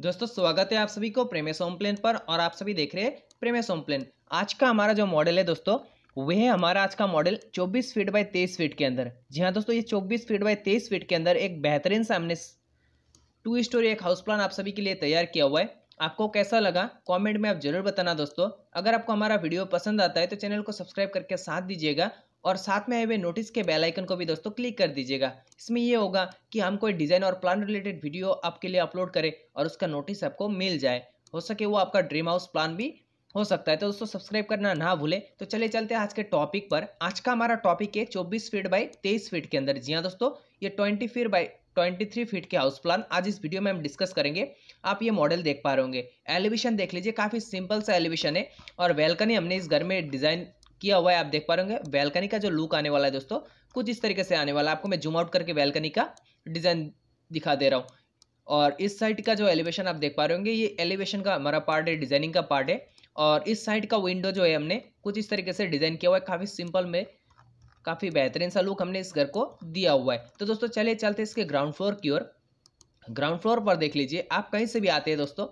दोस्तों स्वागत है आप सभी को प्रेमेश होम प्लेन पर और आप सभी देख रहे हैं प्रेमेश होम प्लेन आज का हमारा जो मॉडल है दोस्तों वह है हमारा आज का मॉडल 24 फीट बाय 23 फीट के अंदर जी हाँ दोस्तों ये 24 फीट बाय 23 फीट के अंदर एक बेहतरीन सा हमने टू स्टोरी एक हाउस प्लान आप सभी के लिए तैयार किया हुआ है आपको कैसा लगा कॉमेंट में आप जरूर बताना दोस्तों अगर आपको हमारा वीडियो पसंद आता है तो चैनल को सब्सक्राइब करके साथ दीजिएगा और साथ में आए हुए नोटिस के बेल आइकन को भी दोस्तों क्लिक कर दीजिएगा इसमें यह होगा कि हम कोई डिज़ाइन और प्लान रिलेटेड वीडियो आपके लिए अपलोड करें और उसका नोटिस आपको मिल जाए हो सके वो आपका ड्रीम हाउस प्लान भी हो सकता है तो दोस्तों सब्सक्राइब करना ना भूले तो चले चलते हैं आज के टॉपिक पर आज का हमारा टॉपिक है चौबीस फीट बाई तेईस फीट के अंदर जी हाँ दोस्तों ये twenty feet by twenty three feet के हाउस प्लान आज इस वीडियो में हम डिस्कस करेंगे आप ये मॉडल देख पा रहे होंगे एलिवेशन देख लीजिए काफ़ी सिंपल सा एलिवेशन है और वेलकनी हमने इस घर में डिज़ाइन किया हुआ है आप देख पा रहे बैलकनी का जो लुक आने वाला है दोस्तों कुछ इस तरीके से आने वाला है आपको मैं जूम आउट करके बैलकनी का डिज़ाइन दिखा दे रहा हूँ और इस साइड का जो एलिवेशन आप देख पा रहे होंगे ये एलिवेशन का हमारा पार्ट है डिज़ाइनिंग का पार्ट है और इस साइड का विंडो जो है हमने कुछ इस तरीके से डिज़ाइन किया हुआ है काफ़ी सिंपल में काफ़ी बेहतरीन सा लुक हमने इस घर को दिया हुआ है तो दोस्तों चलिए चलते इसके ग्राउंड फ्लोर की ओर ग्राउंड फ्लोर पर देख लीजिए आप कहीं से भी आते हैं दोस्तों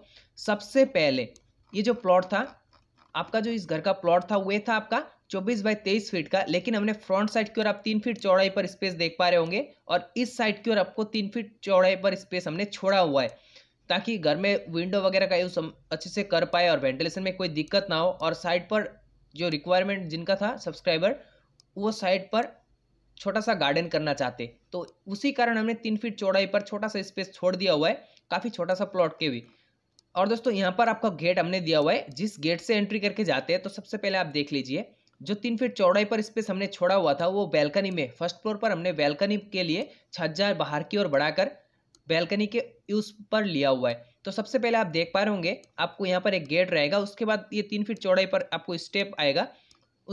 सबसे पहले ये जो प्लॉट था आपका जो इस घर का प्लॉट था वे था आपका 24 बाई 23 फीट का लेकिन हमने फ्रंट साइड की ओर आप तीन फीट चौड़ाई पर स्पेस देख पा रहे होंगे और इस साइड की ओर आपको तीन फीट चौड़ाई पर स्पेस हमने छोड़ा हुआ है ताकि घर में विंडो वगैरह का यूज़ अच्छे से कर पाए और वेंटिलेशन में कोई दिक्कत ना हो और साइड पर जो रिक्वायरमेंट जिनका था सब्सक्राइबर वो साइड पर छोटा सा गार्डन करना चाहते तो उसी कारण हमने तीन फीट चौड़ाई पर छोटा सा स्पेस छोड़ दिया हुआ है काफ़ी छोटा सा प्लॉट के भी और दोस्तों यहाँ पर आपका गेट हमने दिया हुआ है जिस गेट से एंट्री करके जाते हैं तो सबसे पहले आप देख लीजिए जो तीन फीट चौड़ाई पर स्पेस हमने छोड़ा हुआ था वो बैल्कनी में फर्स्ट फ्लोर पर हमने बैल्कनी के लिए छज्जा बाहर की ओर बढ़ाकर बैल्कनी के यूज पर लिया हुआ है तो सबसे पहले आप देख पा रहे होंगे आपको यहाँ पर एक गेट रहेगा उसके बाद ये तीन फीट चौड़ाई पर आपको स्टेप आएगा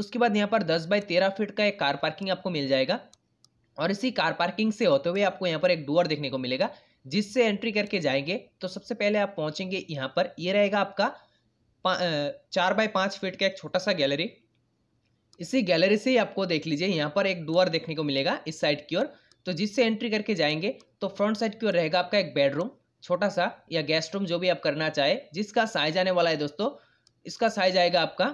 उसके बाद यहाँ पर दस बाई तेरह फीट का एक कार पार्किंग आपको मिल जाएगा और इसी कार पार्किंग से होते हुए आपको यहाँ पर एक डोअर देखने को मिलेगा जिससे एंट्री करके जाएंगे तो सबसे पहले आप पहुँचेंगे यहाँ पर ये यह रहेगा आपका चार बाई पाँच फीट का एक छोटा सा गैलरी इसी गैलरी से ही आपको देख लीजिए यहाँ पर एक डोअर देखने को मिलेगा इस साइड की ओर तो जिससे एंट्री करके जाएंगे तो फ्रंट साइड की ओर रहेगा आपका एक बेडरूम छोटा सा या गेस्ट रूम जो भी आप करना चाहे जिसका साइज आने वाला है दोस्तों इसका साइज आएगा आपका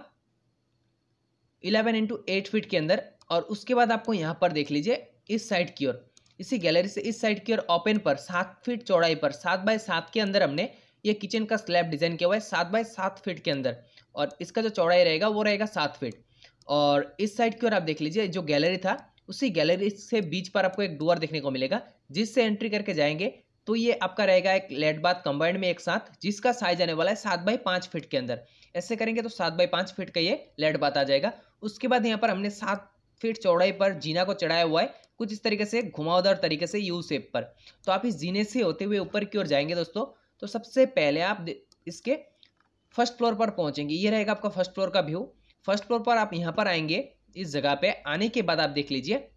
इलेवन इंटू एट फीट के अंदर और उसके बाद आपको यहाँ पर देख लीजिए इस साइड की ओर इसी गैलरी से इस साइड की ओर ओपन पर सात फीट चौड़ाई पर सात बाय सात के अंदर हमने ये किचन का स्लैब डिजाइन किया हुआ है सात बाय सात फीट के अंदर और इसका जो चौड़ाई रहेगा वो रहेगा सात फीट और इस साइड की ओर आप देख लीजिए जो गैलरी था उसी गैलरी से बीच पर आपको एक डोअर देखने को मिलेगा जिससे एंट्री करके जाएंगे तो ये आपका रहेगा एक लेट बाथ कंबाइंड में एक साथ जिसका साइज आने वाला है सात बाई पाँच फीट के अंदर ऐसे करेंगे तो सात बाई पाँच फीट का ये लेट बाथ आ जाएगा उसके बाद यहाँ पर हमने सात फीट चौड़ाई पर जीना को चढ़ाया हुआ है कुछ इस तरीके से घुमावदार तरीके से यू सेप पर तो आप इस जीने से होते हुए ऊपर की ओर जाएंगे दोस्तों तो सबसे पहले आप इसके फर्स्ट फ्लोर पर पहुंचेंगे ये रहेगा आपका फर्स्ट फ्लोर का व्यू फर्स्ट फ्लोर पर आप यहाँ पर आएंगे इस जगह पे आने के बाद आप देख लीजिए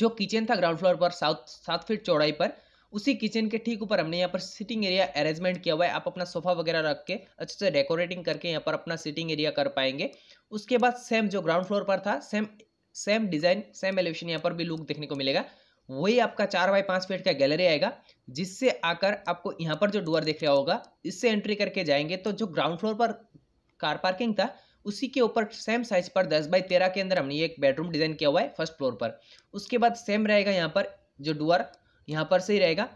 जो किचन था ग्राउंड फ्लोर पर साउथ सात फीट चौड़ाई पर उसी किचन के ठीक ऊपर हमने यहाँ पर सिटिंग एरिया अरेंजमेंट किया हुआ है आप अपना सोफा वगैरह रख के अच्छे से डेकोरेटिंग करके यहाँ पर अपना सिटिंग एरिया कर पाएंगे उसके बाद सेम जो ग्राउंड फ्लोर पर था same same design same elevation यहाँ पर भी लुक देखने को मिलेगा वही आपका चार बाई पाँच फीट का गैलरी आएगा जिससे आकर आपको यहाँ पर जो डोअर देख रहा होगा इससे एंट्री करके जाएंगे तो जो ग्राउंड फ्लोर पर कार पार्किंग था उसी के ऊपर सेम साइज पर दस बाई तेरह के अंदर हमने ये एक बेडरूम डिजाइन किया हुआ है फर्स्ट फ्लोर पर उसके बाद सेम रहेगा यहाँ पर जो डोअर यहाँ पर से ही रहेगा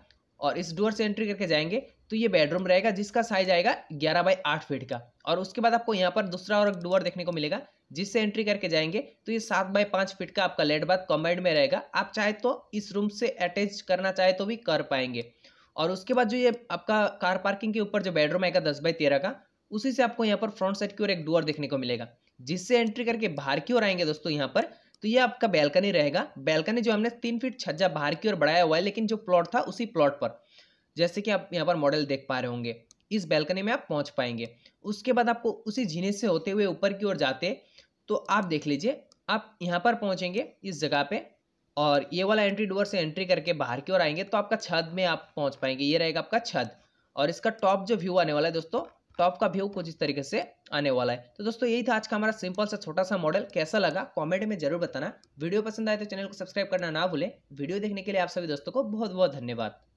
और इस डोर से एंट्री करके जाएंगे तो ये बेडरूम रहेगा जिसका साइज आएगा ग्यारह बाई आठ फीट का और उसके बाद आपको यहाँ पर दूसरा और डोर देखने को मिलेगा जिससे एंट्री करके जाएंगे तो ये सात बाई पाँच फीट का आपका लेट बाथ कॉम्बाइंड में रहेगा आप चाहे तो इस रूम से अटैच करना चाहे तो भी कर पाएंगे और उसके बाद जो ये आपका कार पार्किंग के ऊपर जो बेडरूम आएगा दस बाई तेरह का उसी से आपको यहाँ पर फ्रंट साइड की ओर एक डोर देखने को मिलेगा जिससे एंट्री करके बाहर की ओर आएंगे दोस्तों यहाँ पर तो ये आपका बैल्कनी रहेगा बैल्कनी जो हमने तीन फीट छज्जा बाहर की ओर बढ़ाया हुआ है लेकिन जो प्लॉट था उसी प्लॉट पर जैसे कि आप यहाँ पर मॉडल देख पा रहे होंगे इस बैल्कनी में आप पहुँच पाएंगे उसके बाद आपको उसी झीने से होते हुए ऊपर की ओर जाते तो आप देख लीजिए आप यहाँ पर पहुँचेंगे इस जगह पर और ये वाला एंट्री डोर से एंट्री करके बाहर की ओर आएंगे तो आपका छत में आप पहुँच पाएंगे ये रहेगा आपका छत और इसका टॉप जो व्यू आने वाला है दोस्तों तो आपका व्यू कुछ इस तरीके से आने वाला है तो दोस्तों यही था आज का हमारा सिंपल सा छोटा सा मॉडल कैसा लगा कमेंट में जरूर बताना वीडियो पसंद आए तो चैनल को सब्सक्राइब करना ना भूलें वीडियो देखने के लिए आप सभी दोस्तों को बहुत बहुत धन्यवाद